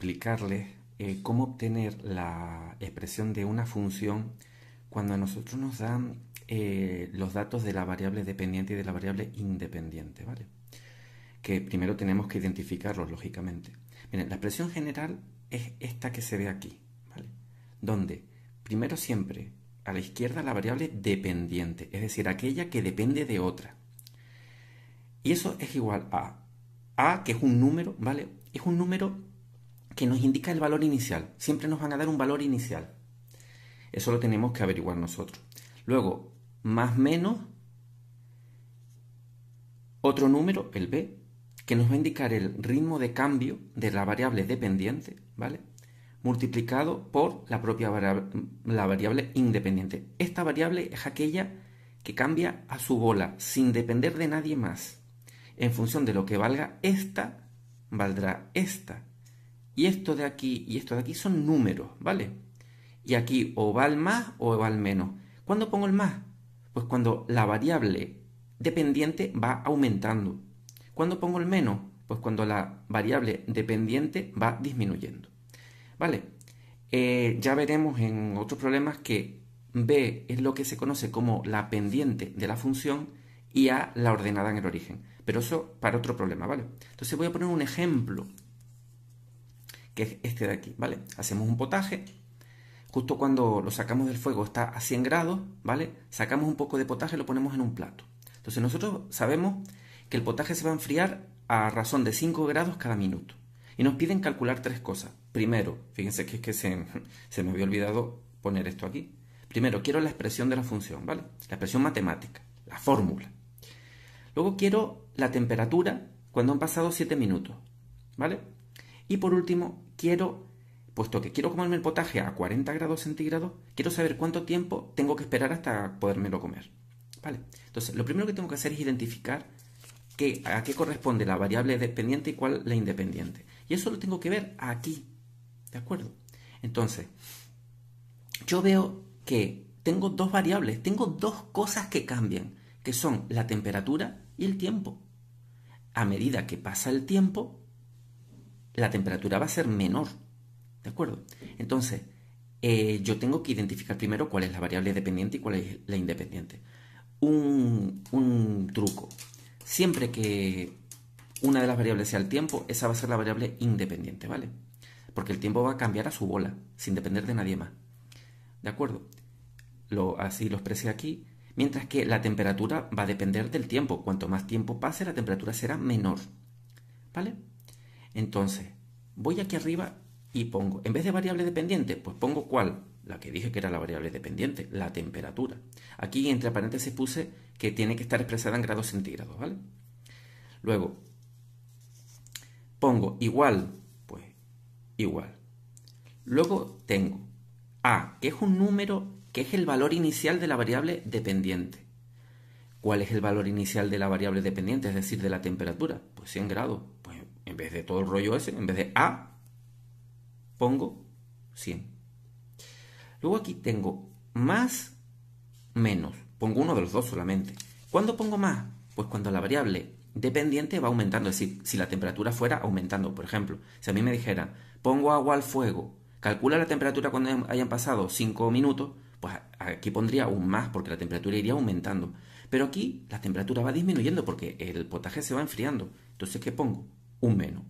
explicarles eh, cómo obtener la expresión de una función cuando a nosotros nos dan eh, los datos de la variable dependiente y de la variable independiente, ¿vale? Que primero tenemos que identificarlos, lógicamente. Miren, la expresión general es esta que se ve aquí, ¿vale? Donde primero siempre a la izquierda la variable dependiente, es decir, aquella que depende de otra. Y eso es igual a A, que es un número, ¿vale? Es un número que nos indica el valor inicial. Siempre nos van a dar un valor inicial. Eso lo tenemos que averiguar nosotros. Luego, más menos otro número, el b, que nos va a indicar el ritmo de cambio de la variable dependiente, ¿vale? Multiplicado por la propia la variable independiente. Esta variable es aquella que cambia a su bola sin depender de nadie más. En función de lo que valga esta, valdrá esta y esto de aquí y esto de aquí son números, ¿vale? Y aquí o va al más o va al menos. ¿Cuándo pongo el más? Pues cuando la variable dependiente va aumentando. ¿Cuándo pongo el menos? Pues cuando la variable dependiente va disminuyendo. ¿Vale? Eh, ya veremos en otros problemas que B es lo que se conoce como la pendiente de la función y A la ordenada en el origen. Pero eso para otro problema, ¿vale? Entonces voy a poner un ejemplo que es este de aquí, ¿vale? Hacemos un potaje, justo cuando lo sacamos del fuego está a 100 grados, ¿vale? Sacamos un poco de potaje y lo ponemos en un plato. Entonces nosotros sabemos que el potaje se va a enfriar a razón de 5 grados cada minuto. Y nos piden calcular tres cosas. Primero, fíjense que es que se, me había olvidado poner esto aquí. Primero, quiero la expresión de la función, ¿vale? La expresión matemática, la fórmula. Luego quiero la temperatura cuando han pasado 7 minutos, ¿vale? Y por último, quiero, puesto que quiero comerme el potaje a 40 grados centígrados, quiero saber cuánto tiempo tengo que esperar hasta podérmelo comer. ¿Vale? Entonces, lo primero que tengo que hacer es identificar a qué corresponde la variable dependiente y cuál la independiente. Y eso lo tengo que ver aquí. ¿De acuerdo? Entonces, yo veo que tengo dos variables, tengo dos cosas que cambian, que son la temperatura y el tiempo. A medida que pasa el tiempo, la temperatura va a ser menor. ¿De acuerdo? Entonces, eh, yo tengo que identificar primero cuál es la variable dependiente y cuál es la independiente. Un, truco. Siempre que una de las variables sea el tiempo, esa va a ser la variable independiente, ¿vale? Porque el tiempo va a cambiar a su bola, sin depender de nadie más. ¿De acuerdo? Lo, así lo expresé aquí. Mientras que la temperatura va a depender del tiempo. Cuanto más tiempo pase, la temperatura será menor. ¿Vale? Entonces, voy aquí arriba y pongo, en vez de variable dependiente, pues pongo cuál, la que dije que era la variable dependiente, la temperatura. Aquí entre paréntesis puse que tiene que estar expresada en grados centígrados, ¿vale? Luego, pongo igual, pues igual. Luego tengo A, que es un número que es el valor inicial de la variable dependiente. ¿Cuál es el valor inicial de la variable dependiente, es decir, de la temperatura? Pues 100 grados, pues en vez de todo el rollo ese, en vez de A, pongo 100. Luego aquí tengo más, menos. Pongo uno de los dos solamente. ¿Cuándo pongo más? Pues cuando la variable dependiente va aumentando, es decir, si la temperatura fuera aumentando. Por ejemplo, si a mí me dijera, pongo agua al fuego, calcula la temperatura cuando hayan pasado 5 minutos, pues aquí pondría un más porque la temperatura iría aumentando. Pero aquí la temperatura va disminuyendo porque el potaje se va enfriando. Entonces, ¿qué pongo? un menos.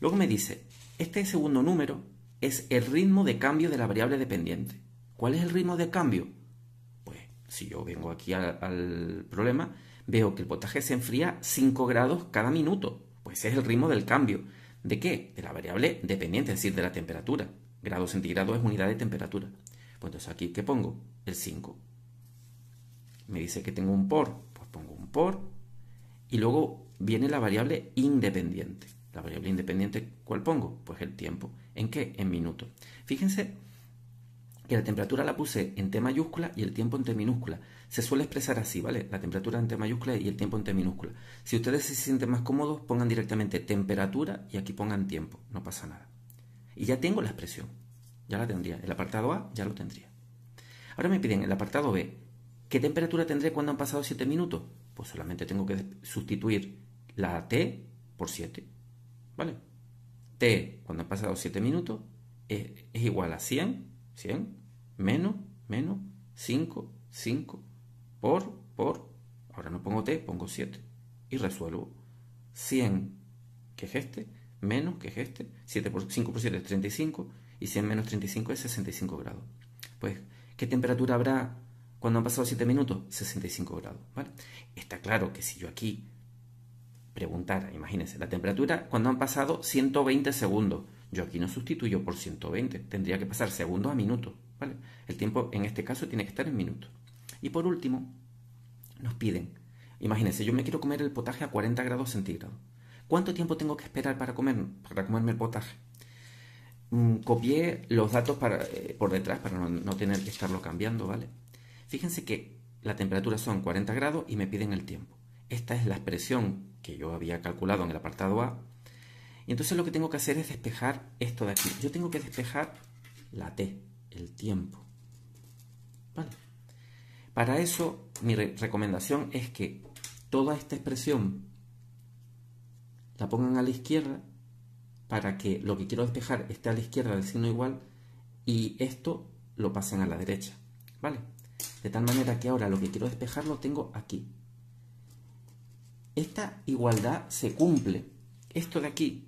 Luego me dice, este segundo número es el ritmo de cambio de la variable dependiente. ¿Cuál es el ritmo de cambio? Pues si yo vengo aquí al, problema, veo que el potaje se enfría 5 grados cada minuto. Pues ese es el ritmo del cambio. ¿De qué? De la variable dependiente, es decir, de la temperatura. Grado centígrados es unidad de temperatura. Pues entonces aquí, ¿qué pongo? El 5. Me dice que tengo un por, pues pongo un por. Y luego viene la variable independiente. La variable independiente, ¿cuál pongo? Pues el tiempo. ¿En qué? En minutos. Fíjense que la temperatura la puse en T mayúscula y el tiempo en T minúscula. Se suele expresar así, ¿vale? La temperatura en T mayúscula y el tiempo en T minúscula. Si ustedes se sienten más cómodos, pongan directamente temperatura y aquí pongan tiempo, no pasa nada. Y ya tengo la expresión, ya la tendría. El apartado A ya lo tendría. Ahora me piden el apartado B. ¿Qué temperatura tendré cuando han pasado 7 minutos? Pues solamente tengo que sustituir la T por 7. ¿Vale? T, cuando han pasado 7 minutos, es, igual a 100, 100, menos, menos, 5, 5, por, por. Ahora no pongo T, pongo 7. Y resuelvo. 100, que es este, menos, que es este. 5 por 7 es 35. Y 100 menos 35 es 65 grados. Pues, ¿qué temperatura habrá cuando han pasado 7 minutos? 65 grados. ¿vale? Está claro que si yo aquí preguntar, imagínense, la temperatura cuando han pasado 120 segundos. Yo aquí no sustituyo por 120, tendría que pasar segundos a minutos, El tiempo en este caso tiene que estar en minutos. Y por último, nos piden, imagínense, yo me quiero comer el potaje a 40 grados centígrados. ¿Cuánto tiempo tengo que esperar para, comer, para comerme el potaje? Mm, copié los datos para, eh, por detrás para no, no, tener que estarlo cambiando, ¿vale? Fíjense que la temperatura son 40 grados y me piden el tiempo. Esta es la expresión que yo había calculado en el apartado A. Y entonces lo que tengo que hacer es despejar esto de aquí. Yo tengo que despejar la T, el tiempo. ¿Vale? Para eso, mi recomendación es que toda esta expresión la pongan a la izquierda para que lo que quiero despejar esté a la izquierda del signo igual y esto lo pasen a la derecha. ¿Vale? De tal manera que ahora lo que quiero despejar lo tengo aquí esta igualdad se cumple. Esto de aquí,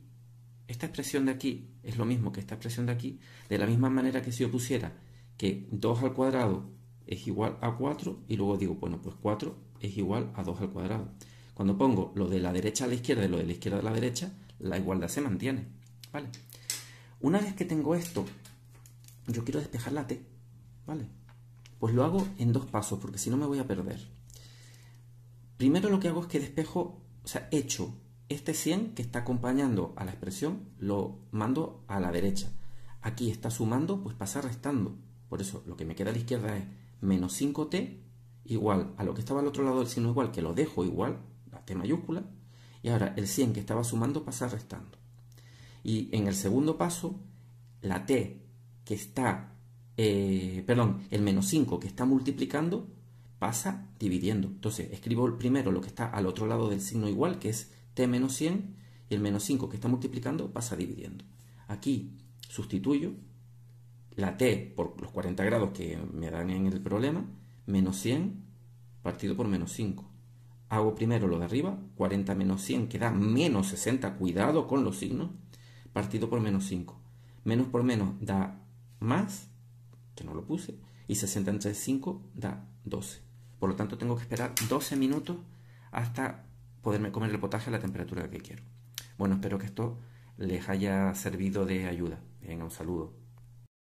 esta expresión de aquí, es lo mismo que esta expresión de aquí, de la misma manera que si yo pusiera que 2 al cuadrado es igual a 4 y luego digo, bueno, pues 4 es igual a 2 al cuadrado. Cuando pongo lo de la derecha a la izquierda y lo de la izquierda a la derecha, la igualdad se mantiene. ¿Vale? Una vez que tengo esto, yo quiero despejar la T. ¿Vale? Pues lo hago en dos pasos, porque si no me voy a perder. Primero lo que hago es que despejo, o sea, echo este 100 que está acompañando a la expresión, lo mando a la derecha. Aquí está sumando, pues pasa restando. Por eso lo que me queda a la izquierda es menos 5t igual a lo que estaba al otro lado del signo igual, que lo dejo igual, la t mayúscula, y ahora el 100 que estaba sumando pasa restando. Y en el segundo paso, la t que está, eh, perdón, el menos 5 que está multiplicando pasa dividiendo. Entonces escribo primero lo que está al otro lado del signo igual, que es t menos 100, y el menos 5 que está multiplicando pasa dividiendo. Aquí sustituyo la t por los 40 grados que me dan en el problema, menos 100 partido por menos 5. Hago primero lo de arriba, 40 menos 100 que da menos 60, cuidado con los signos, partido por menos 5. Menos por menos da más, que no lo puse, y 60 entre 5 da 12. Por lo tanto, tengo que esperar 12 minutos hasta poderme comer el potaje a la temperatura que quiero. Bueno, espero que esto les haya servido de ayuda. Venga, un saludo.